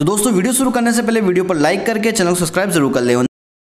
तो दोस्तों वीडियो शुरू करने से पहले वीडियो पर लाइक करके चैनल को सब्सक्राइब जरूर कर ले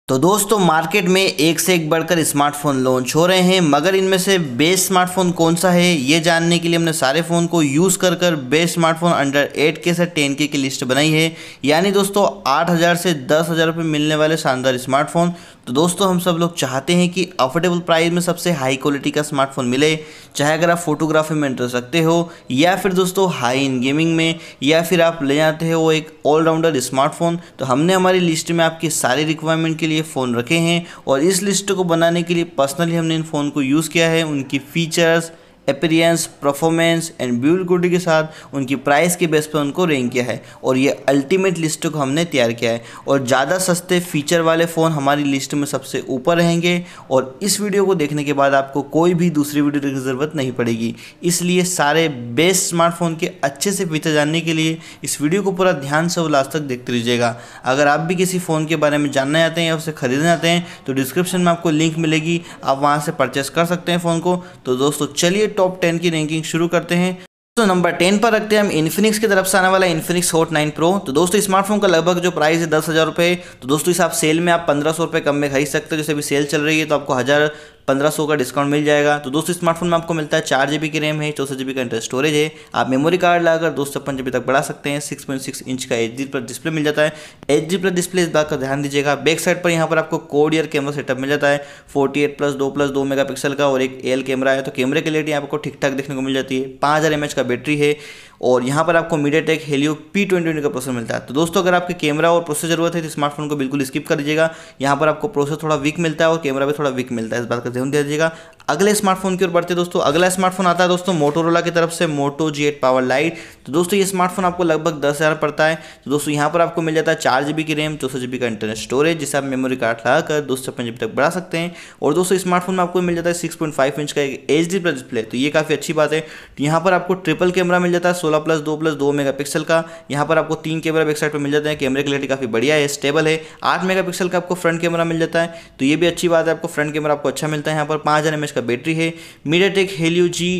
तो दोस्तों मार्केट में एक से एक बढ़कर स्मार्टफोन लॉन्च हो रहे हैं मगर इनमें से बेस्ट स्मार्टफोन कौन सा है ये जानने के लिए हमने सारे फ़ोन को यूज़ कर कर बेस्ट स्मार्टफोन अंडर 8K से 10K की लिस्ट बनाई है यानी दोस्तों 8000 से 10000 हज़ार मिलने वाले शानदार स्मार्टफोन तो दोस्तों हम सब लोग चाहते हैं कि अफोर्डेबल प्राइस में सबसे हाई क्वालिटी का स्मार्टफोन मिले चाहे अगर आप फोटोग्राफी में इंटरेस्ट रखते हो या फिर दोस्तों हाई इन गेमिंग में या फिर आप ले जाते हो वो एक ऑलराउंडर स्मार्टफोन तो हमने हमारी लिस्ट में आपके सारे रिक्वायरमेंट के लिए फ़ोन रखे हैं और इस लिस्ट को बनाने के लिए पर्सनली हमने इन फ़ोन को यूज़ किया है उनकी features appearance performance and beauty के साथ उनकी प्राइस के बेस पर उनको रैंक किया है और ये अल्टीमेट लिस्ट को हमने तैयार किया है और ज़्यादा सस्ते फीचर वाले फ़ोन हमारी लिस्ट में सबसे ऊपर रहेंगे और इस वीडियो को देखने के बाद आपको कोई भी दूसरी वीडियो देखने की ज़रूरत नहीं पड़ेगी इसलिए सारे बेस्ट स्मार्टफोन के अच्छे से फीचर जानने के लिए इस वीडियो को पूरा ध्यान से वो लास्ट तक देखते रहिएगा अगर आप भी किसी फ़ोन के बारे में जानना चाहते हैं या उसे खरीदना चाहते हैं तो डिस्क्रिप्शन में आपको लिंक मिलेगी आप वहाँ से परचेस कर सकते हैं फ़ोन को तो दोस्तों चलिए टॉप टेन की रैंकिंग शुरू करते हैं तो नंबर टेन पर रखते हैं हम इन्फिनिक्स की तरफ से आने वाला इन्फिनिक्स होट नाइन प्रो तो दोस्तों स्मार्टफोन का लगभग जो प्राइस है दस हज़ार रुपये तो दोस्तों इस आप सेल में आप पंद्रह सौ रुपये कम में खरीद सकते हो जैसे अभी सेल चल रही है तो आपको हज़ार पंद्रह का डिस्काउंट मिल जाएगा तो दोस्तों स्मार्टफोन में आपको मिलता है चार की रैम है चौसठ जी का इंटर स्टोरेज है आप मेमोरी कार्ड लाकर दो तक बढ़ा सकते हैं सिक्स पॉइंट सिक्स इंच का एच प्लस डिस्प्ले मिल जाता है एच प्लस डिस्प्ले इस बात का ध्यान दीजिएगा बैक साइड पर यहाँ पर आपको कोड ईयर कैमरा सेटअप मिल जाता है फोर्टी एट प्लस दो प्लस दो मेगा का और एक एल कैमरा है तो कैमरे क्लियरिटी आपको ठीक ठाक देखने को मिल जाती है पाँच हज़ार एम एच का बैटरी है और यहाँ पर आपको MediaTek Helio P twenty का प्रोसेसर मिलता है तो दोस्तों अगर आपके कैमरा और प्रोसेसर जरूरत है तो स्मार्टफोन को बिल्कुल स्किप कर दीजिएगा यहाँ पर आपको प्रोसेसर थोड़ा वीक मिलता है और कैमरा भी थोड़ा वीक मिलता है इस बात का ध्यान दीजिएगा अगले स्मार्टफोन की ओर बढ़ते दोस्तों अगला स्मार्टफोन आता है दोस्तों मोटोरोला की तरफ से Moto G eight power lite तो दोस्तों ये स्मार्टफोन आपको लगभग दस हज़ार पड़ता है तो दोस्तों यहाँ पर आपको मिल जाता है चार जी की रैम चौसठ जी का इंटरनल स्टोरेज जिसे आप मेमोरी कार्ड लगाकर दो सौ छप्पन तक बढ़ा सकते हैं और दोस्तों स्मार्टफोन में आपको मिल जाता है सिक्स पॉइंट फाइव इंच का एक एच डी डिस्प्ले तो ये काफ़ी अच्छी बात है तो यहाँ पर आपको ट्रिपल कैमरा मिल जाता है सोलह प्लस दो प्लस दो मेगा पिक्सल का यहाँ पर आपको तीन कैमरा एक साइड पर मिल जाते हैं कैमरे क्लियरिटी काफ़ी बढ़िया है स्टेबल है आठ मेगा पिक्सल का आपको फ्रंट कैमरा मिल जाता है तो ये भी अच्छी बात है आपको फ्रंट कैमरा आपको अच्छा मिलता है यहाँ पर पाँच हज़ार का बैटरी है मीडियाटेक हेलियो जी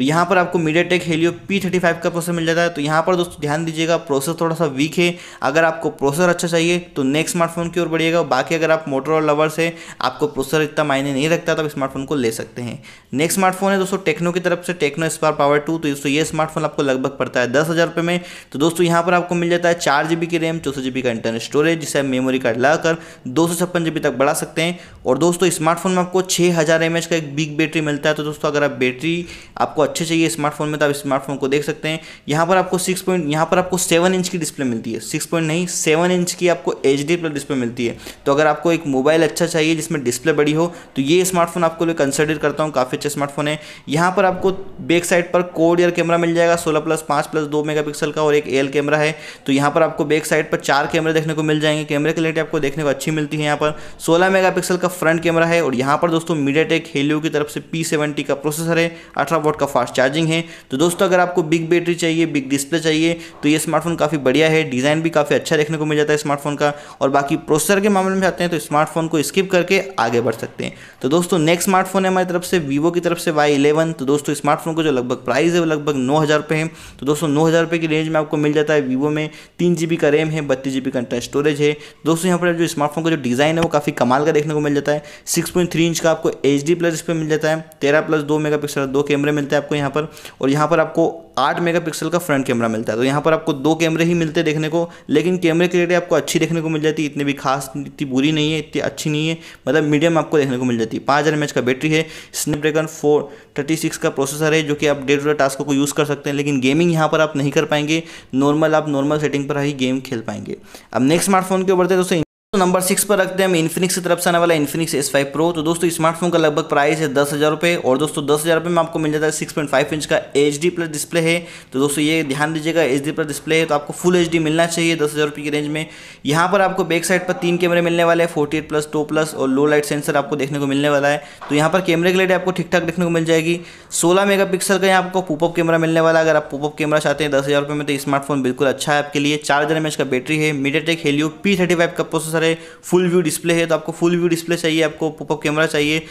यहाँ पर आपको MediaTek Helio P thirty five का प्रोसेसर मिल जाता है तो यहाँ पर दोस्तों ध्यान दीजिएगा प्रोसेसर थोड़ा सा वीक है अगर आपको प्रोसेसर अच्छा चाहिए तो नेक्स्ट स्मार्टफोन की ओर बढ़िएगा बाकी अगर आप मोटर और लवर्स है आपको प्रोसेसर इतना मायने नहीं रखता तो आप स्मार्टफोन को ले सकते हैं नेक्स्ट स्मार्टफोन है दोस्तों टेक्नो की तरफ से टेक्नो स्पार पावर टू तो दोस्तों ये स्मार्टफोन आपको लगभग पड़ता है दस हज़ार रुपये में तो दोस्तों यहाँ पर आपको मिल जाता है चार जी बी की रैम चौसठ जी बी का इंटरनल स्टोरेज जिसे आप मेमोरी कार्ड लाकर दो सौ छप्पन जी बी तक बढ़ा सकते हैं और दोस्तों स्मार्टफोन में आपको छः हज़ार एम एच का एक बिग बैटरी मिलता है तो दोस्तों अगर आप बैटरी आपको आपको अच्छे चाहिए स्मार्टफोन में तो आप स्मार्टफोन को देख सकते हैं यहाँ पर आपको सिक्स पॉइंट यहाँ पर आपको सेवन इंच की डिस्प्ले मिलती है सिक्स पॉइंट नहीं सेवन इंच की आपको एच डी प्लस डिस्प्ले मिलती है तो अगर आपको एक मोबाइल अच्छा चाहिए जिसमें डिस्प्ले बड़ी हो तो ये स्मार्टफोन आपको लिए कंसिडर करता हूँ काफ़ी अच्छे स्मार्टफोन है यहाँ पर आपको बैक साइड पर कोड एयर कैमरा मिल जाएगा सोलह प्लस पाँच प्लस दो मेगा का और एक एल कैमरा है तो यहाँ पर आपको बैक साइड पर चार कैमरे देखने को मिल जाएंगे कैमरे क्लियरिटी आपको देखने को अच्छी मिलती है यहाँ पर सोलह मेगा का फ्रंट कैमरा है और यहाँ पर दोस्तों मीडिया टेक हेलियो की तरफ से पी का प्रोसेसर है अठारह वोट का फास्ट चार्जिंग है तो दोस्तों अगर आपको बिग बैटरी चाहिए बिग डिस्प्ले चाहिए तो ये स्मार्टफोन काफ़ी बढ़िया है डिज़ाइन भी काफ़ी अच्छा देखने को मिल जाता है स्मार्टफोन का और बाकी प्रोसेसर के मामले में आते हैं तो स्मार्टफोन को स्किप करके आगे बढ़ सकते हैं तो दोस्तों नेक्स्ट स्मार्टफोन है हमारी तरफ से वीवो की तरफ से वाई इलेवन तो दोस्तों स्मार्टफोन का जो लगभग प्राइस है वो लगभग नौ हज़ार है तो दोस्तों नौ हज़ार रुपये की रेंज में आपको मिल जाता है वीवो में तीन जी का रैम है बत्तीस जी का स्टोरेज है दोस्तों यहाँ पर जो स्मार्टफोन का जो डिज़ाइन है वो काफ़ी कमाल का देखने को मिल जाता है सिक्स इंच का आपको एच डी प्लस इस पर मिल जाता है तेरह प्लस दो मेगा दो कैमरे मिलता है आपको यहाँ पर और यहाँ पर आपको आठ मेगापिक्सल का फ्रंट कैमरा मिलता है तो यहाँ पर आपको दो कैमरे ही मिलते देखने को लेकिन कैमरे की आपको अच्छी देखने को मिल जाती है इतनी भी खास इतनी बुरी नहीं है इतनी अच्छी नहीं है मतलब मीडियम आपको देखने को मिल जाती है पाँच हज़ार का बैटरी है स्नैपड्रैगन फोर थर्टी सिक्स का प्रोसेसर है जो कि आप डे टू डे टास्क को यूज़ कर सकते हैं लेकिन गेमिंग यहाँ पर आप नहीं कर पाएंगे नॉर्मल आप नॉर्मल सेटिंग पर ही गेम खेल पाएंगे अब नेक्स्ट स्मार्टफोन के ऊपर दोस्तों तो नंबर सिक्स पर रखते हैं हम इन्फिनिक्स की तरफ से आने वाला इन्फिनिक्स एस फाइव प्रो तो दोस्तों स्मार्टफोन का लगभग प्राइस है दस हज़ार रुपये और दोस्तों दस हज़ार रुपये में आपको मिल जाता है सिक्स पॉइंट फाइव इंच का एच डी प्लस डिस्प्ले है तो दोस्तों ये ध्यान दीजिएगा एच डी प्लस डिस्प्ले है तो आपको फुल एच डी मिलना चाहिए दस हज़ार रुपये की रेंज में यहाँ पर आपको बैक साइड पर तीन कैमरे मिलने वाले हैं forty eight plus two plus और लो लाइट सेंसर आपको देखने को मिलने वाला है तो यहाँ पर कैमरे की आपको ठीक ठाक देखने को मिल जाएगी सोलह मेगा पिक्सल का यहाँ आपको पोपअप कैमरा मिलने वाला है अगर आप पोपअप कैमरा चाहते हैं दस हज़ार रुपये में तो स्मार्टफोन बिल्कुल अच्छा है आपके लिए चार हज़ार एम का बैटरी है MediaTek Helio P thirty five का प्रोसेसर है फुल व्यू डिस्प्ले है तो आपको फुल व्यू डिस्प्ले चाहिए आपको पोपअप कैमरा चाहिए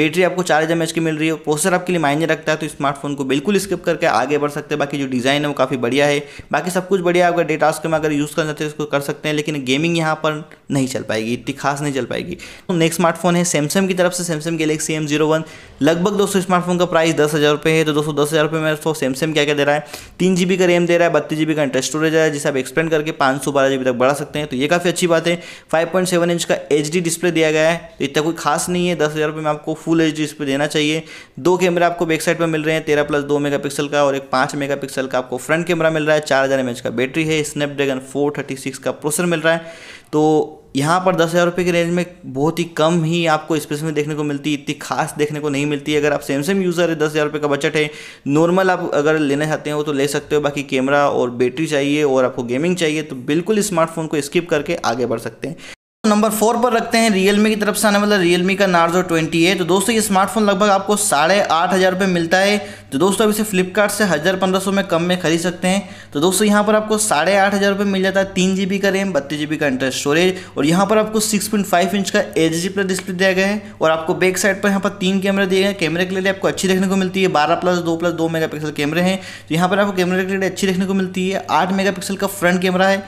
बैटरी आपको चार हज़ार एच की मिल रही है प्रोसेसर आपके लिए मायने रखता है तो स्मार्टफोन को बिल्कुल स्किप करके आगे बढ़ सकते हैं बाकी जो डिज़ाइन है वो काफ़ी बढ़िया है बाकी सब कुछ बढ़िया आपका डेटा स्क्रम अगर यूज़ करना चाहते हैं उसको कर सकते हैं लेकिन गेमिंग यहाँ पर नहीं चल पाएगी इतनी खास नहीं चल पाएगी तो नेक्स्ट स्मार्टफोन है सैमसंग की तरफ से Samsung Galaxy M zero one लगभग दोस्तों स्मार्टफोन का प्राइस दस हज़ार रुपये है तो दोस्तों दस हज़ार रुपये में दोस्तों सैमसंग क्या क्या दे रहा है तीन जी का रैम दे रहा है बत्तीस जी का इंटरेस्ट स्टोरेज है जिसे आप एक्सपेंड करके पाँच सौ बारह जी तक बढ़ा सकते हैं तो ये काफ़ी अच्छी बात है 5.7 इंच का एच डिस्प्ले दिया गया है तो इतना कोई खास नहीं है दस हज़ार में आपको फुल एच डिस्प्ले देना चाहिए दो कैमरा आपको बैक साइड पर मिल रहे हैं तेरह प्लस दो मेगा का और एक पाँच मेगा का आपको फ्रंट कैमरा मिल रहा है चार हज़ार का बैटरी है स्नैपड्रैगन फोर का प्रोसेसर मिल रहा है तो यहाँ पर दस हज़ार रुपये की रेंज में बहुत ही कम ही आपको स्पेस में देखने को मिलती इतनी खास देखने को नहीं मिलती अगर आप सैमसंग यूज़र है दस हज़ार रुपये का बजट है नॉर्मल आप अगर लेना चाहते हो तो ले सकते हो बाकी कैमरा और बैटरी चाहिए और आपको गेमिंग चाहिए तो बिल्कुल स्मार्टफोन को स्किप करके आगे बढ़ सकते हैं नंबर फोर पर रखते हैं रियलमी की तरफ से आने वाला रियलमी का नार्जो ट्वेंटी है तो दोस्तों ये स्मार्टफोन लगभग आपको साढ़े आठ हज़ार रुपये मिलता है तो दोस्तों आप इसे फ्लिपकार्ट से हज़ार पंद्रह सौ में कम में खरीद सकते हैं तो दोस्तों यहाँ पर आपको साढ़े आठ हज़ार रुपये मिल जाता है तीन जी का रैम बत्तीस जी का इंटर स्टोरेज और यहाँ पर आपको सिक्स पॉइंट फाइव इंच का एच जी प्लस डिस्प्ले दिया गया है और आपको बैक साइड पर यहाँ पर तीन कैमरे दिए गए कैमरे के लिए आपको अच्छी देखने को मिलती है बारह प्लस दो प्लस दो मेगा पिक्सल कैमरे हैं तो यहाँ पर आपको कैमरे के लिए अच्छी देखने को मिलती है आठ मेगा पिक्सल का फ्रंट कैमरा है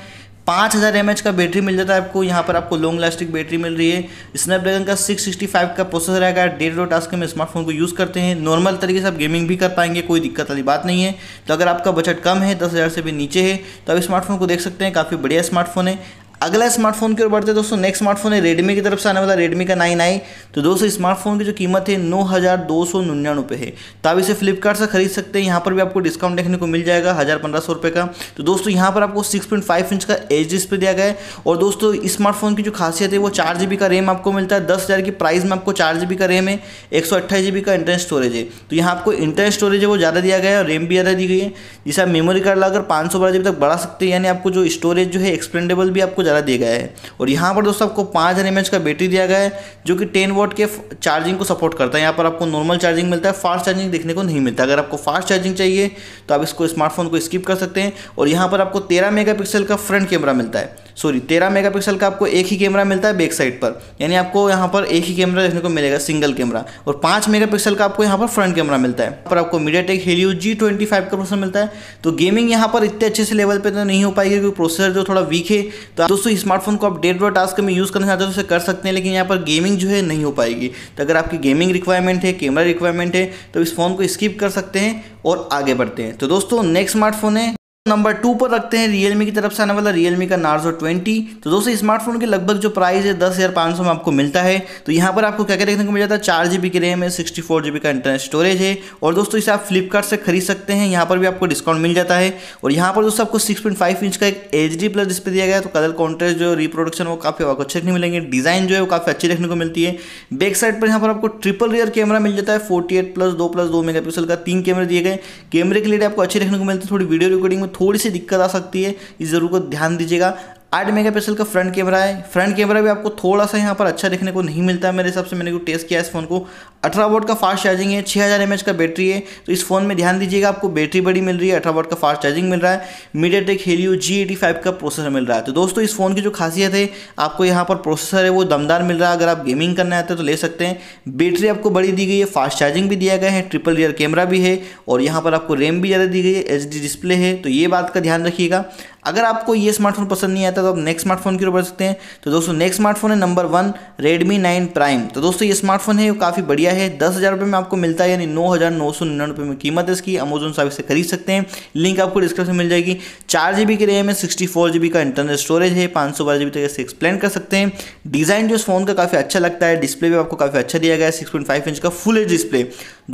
पाँच हज़ार एम का बैटरी मिल जाता है आपको यहाँ पर आपको लॉन्ग लास्टिक बैटरी मिल रही है स्नैपड्रैगन का 665 का प्रोसेसर रहेगा डेढ़ डो टास्क में स्मार्टफोन को यूज़ करते हैं नॉर्मल तरीके से आप गेमिंग भी कर पाएंगे कोई दिक्कत वाली बात नहीं है तो अगर आपका बजट कम है दस हज़ार से भी नीचे है तो आप स्मार्टफोन को देख सकते हैं काफ़ी बढ़िया स्मार्टफोन है अगला स्मार्टफोन की ओर बढ़ते हैं दोस्तों नेक्स्ट स्मार्टफोन है रेडमी की तरफ से आने वाला रेडमी का नाइन आई तो दोस्तों स्मार्टफोन की जो कीमत है नौ हज़ार दो सौ निन्यानवे है तो आप इसे फ्लिपकार्ट से खरीद सकते हैं यहाँ पर भी आपको डिस्काउंट देखने को मिल जाएगा हज़ार पंद्रह सौ रुपये का तो दोस्तों यहाँ पर आपको सिक्स पॉइंट फाइव इंच का एच डी डिस्प्ले दिया गया है और दोस्तों स्मार्टफोन की जो खासियत है वो चार जी बी का रैम आपको मिलता है दस हज़ार की प्राइस में आपको चार जी बी का रैम है एक सौ अट्ठाईस जी बी का इंटरनल स्टोरेज है तो यहाँ आपको इंटरनल स्टोरेज है वो ज़्यादा दिया गया है और रैम भी ज़्यादा दी गई है जिसे आप मेमोरी कार्ड लाकर पाँच सौ बारह जी बी तक बढ़ा सकते हैं यानी आपको जो स्टोरेज जो है एक्सपेंडेबल भी आपको ज़्यादा दिया गया है और यहाँ पर दोस्तों आपको पाँच हज़ार एम का बैटरी दिया गया है जो कि टेन वोट के चार्जिंग को सपोर्ट करता है यहाँ पर आपको नॉर्मल चार्जिंग मिलता है फास्ट चार्जिंग देखने को नहीं मिलता अगर आपको फास्ट चार्जिंग चाहिए तो आप इसको स्मार्टफोन को स्किप कर सकते हैं और यहाँ पर आपको तेरह मेगा का फ्रंट कैमरा मिलता है सॉरी तेरह मेगा का आपको एक ही कैमरा मिलता है बैक साइड पर यानी आपको यहाँ पर एक ही कैमरा देखने को मिलेगा सिंगल कैमरा और पाँच मेगा का आपको यहाँ पर फ्रंट कैमरा मिलता है पर आपको MediaTek Helio G twenty five का प्रोसेसर मिलता है तो गेमिंग यहाँ पर इतने अच्छे से लेवल पर तो नहीं हो पाएगी क्योंकि प्रोसेसर जो थोड़ा वीक है तो दोस्तों स्मार्टफोन को आप डेट टू टास्क में यूज़ करना चाहते हो तो उसे कर सकते हैं लेकिन यहाँ पर गेमिंग जो है नहीं हो पाएगी तो अगर आपकी गेमिंग रिक्वायरमेंट है कैमरा रिक्वायरमेंट है तो इस फ़ोन को स्किप कर सकते हैं और आगे बढ़ते हैं तो दोस्तों नेक्स्ट स्मार्टफोन है नंबर टू पर रखते हैं रियलमी की तरफ से आने वाला रियलमी का नार्जो 20 तो दोस्तों स्मार्टफोन के लगभग जो प्राइस है दस हज़ार पाँच सौ में आपको मिलता है तो यहाँ पर आपको क्या क्या देखने को मिल जाता है चार जी बी की रैम है सिक्सटी फोर जी बी का इंटरनल स्टोरेज है और दोस्तों इसे आप फ्लिपकार्ट से खरीद सकते हैं यहाँ पर भी आपको डिस्काउंट मिल जाता है और यहाँ पर दोस्तों आपको सिक्स पॉइंट फाइव इंच का एक एच डी प्लस डिस्प्ले दिया गया तो कलर कॉन्ट्रेस्ट जो रिप्रोडक्शन वो काफ़ी आपको अच्छे देखने मिलेंगे डिज़ाइन जो है वो काफ़ी अच्छी देखने को मिलती है बैक साइड पर यहाँ पर आपको ट्रिपल रियर कैमरा मिल जाता है फोर्टी एट प्लस दो प्लस दो मेगा पिक्सल का तीन कैमरे दिए गए कैमरे के लिए आपको अच्छे देखने को मिलते हैं थोड़ी वीडियो रिकॉर्डिंग थोड़ी सी दिक्कत आ सकती है इस ज़रूर को ध्यान दीजिएगा आठ मेगापिक्सल का फ्रंट कैमरा है फ्रंट कैमरा भी आपको थोड़ा सा यहाँ पर अच्छा देखने को नहीं मिलता है मेरे हिसाब से मैंने को टेस्ट किया इस फ़ोन को अठारह वोट का फास्ट चार्जिंग है छः हज़ार एम का बैटरी है तो इस फ़ोन में ध्यान दीजिएगा आपको बैटरी बड़ी मिल रही है अठारह वोट का फास्ट चार्जिंग मिल रहा है MediaTek Helio G eighty five का प्रोसेसर मिल रहा है तो दोस्तों इस फ़ोन की जो खासियत है आपको यहाँ पर प्रोसेसर है वो दमदार मिल रहा है अगर आप गेमिंग करना चाहते हैं तो ले सकते हैं बैटरी आपको बड़ी दी गई है फास्ट चार्जिंग भी दिया गया है ट्रिपल रियर कैमरा भी है और यहाँ पर आपको रैम भी ज़्यादा दी गई है एच डिस्प्ले है तो ये बात का ध्यान रखिएगा अगर आपको ये स्मार्टफोन पसंद नहीं आता तो आप नेक्स्ट स्मार्टफोन की ओर बढ़ सकते हैं तो दोस्तों नेक्स्ट स्मार्टफोन है number one Redmi nine prime तो दोस्तों ये स्मार्टफोन है काफ़ी बढ़िया गया है दस हज़ार रुपये में आपको मिलता है यानी नौ हज़ार नौ सौ निन्यानवे रुपये में कीमत है इसकी अमेजोन सर्विस से खरीद सकते हैं लिंक आपको डिस्क्रिप्शन मिल जाएगी चार जी बी की रैम है सिक्सटी फोर जी बी का इंटरनल स्टोरेज है पाँच सौ बारह जी बी तक इसे एक्सप्लेन कर सकते हैं डिज़ाइन जो इस फोन का काफ़ी अच्छा लगता है डिस्प्ले भी आपको काफ़ी अच्छा दिया गया है सिक्स पॉइंट फाइव इंच का फुल एच डिस्प्ले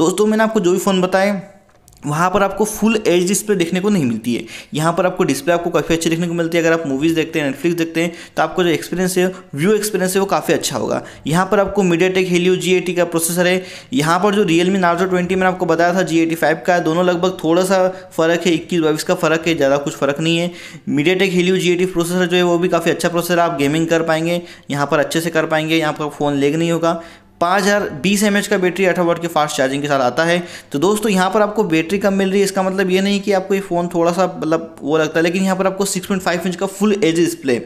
दोस्तों मैंने आपको जो भी फ़ोन बताएं वहाँ पर आपको फुल एच डिस्प्ले देखने को नहीं मिलती है यहाँ पर आपको डिस्प्ले आपको काफ़ी अच्छी देखने को मिलती है अगर आप मूवीज़ देखते हैं नेटफ्लिक्स देखते हैं तो आपको जो एक्सपीरियंस है व्यू एक्सपीरियंस है वो काफ़ी अच्छा होगा यहाँ पर आपको मीडिया टेक हेलियो जी का प्रोसेसर है यहाँ पर जो रियल मी नार्जो ट्वेंटी मैंने आपको बताया था जी का है दोनों लगभग थोड़ा सा फ़र्क है इक्कीस बाईस का फ़र्क है ज़्यादा कुछ फ़र्क नहीं है MediaTek Helio G processor जो है वो भी काफ़ी अच्छा प्रोसेसर है आप गेमिंग कर पाएंगे यहाँ पर अच्छे से कर पाएंगे यहाँ पर फ़ोन लेग नहीं होगा पाँच हज़ार बीस एम का बैटरी अठारह वोट के फास्ट चार्जिंग के साथ आता है तो दोस्तों यहाँ पर आपको बैटरी कम मिल रही है इसका मतलब ये नहीं कि आपको ये फ़ोन थोड़ा सा मतलब वो लगता है लेकिन यहाँ पर आपको सिक्स पॉइंट फाइव इंच का full H display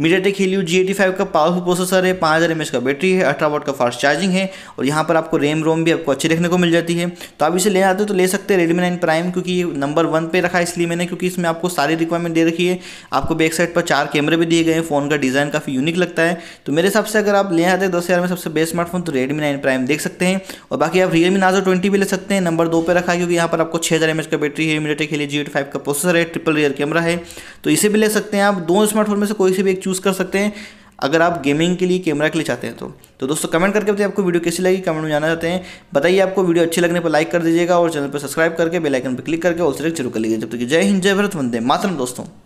MediaTek Helio G eighty five का पावरफुल प्रोसेसर है पाँच हज़ार एम का बैटरी है अठारह वोट का फास्ट चार्जिंग है और यहाँ पर आपको रैम रोम भी आपको अच्छी देखने को मिल जाती है तो आप इसे लेना आते हो तो ले सकते हैं रेडमी नाइन प्राइम क्योंकि नंबर वन पे रखा है इसलिए मैंने क्योंकि इसमें आपको सारी रिक्वायरमेंट दे रखी है आपको बैक साइड पर चार कैमरे भी दिए गए हैं फ़ोन का डिज़ाइन काफ़ी यूनिक लगता है तो मेरे हिसाब से अगर आप लेना आते हैं दस हज़ार में सबसे बेस्ट स्मार्टफोन तो रेडमी नाइन प्राइम देख सकते हैं और बाकी आप रियलमी नाजो ट्वेंटी भी ले सकते हैं नंबर दो पे रखा है क्योंकि यहाँ पर आपको छः हज़ार एम का बैटरी है मीडिया के लिए जी एट फाइव का प्रोसेसर है ट्रिपल रियर कैमरा है तो इसे भी ले सकते हैं आप दोनों स्मार्टफोन में से कोई से भी एक चूज़ कर सकते हैं अगर आप गेमिंग के लिए कैमरा के लिए चाहते हैं तो तो दोस्तों कमेंट करके बताइए आपको वीडियो कैसी लगी कमेंट में जाना चाहते हैं बताइए आपको वीडियो अच्छी लगने पर लाइक कर दीजिएगा और चैनल पर सब्सक्राइब करके बेल आइकन पर क्लिक करके और सिलेक्ट जरूर कर लीजिए जब तक जय हिंद जय भरत वंदे मातरम दोस्तों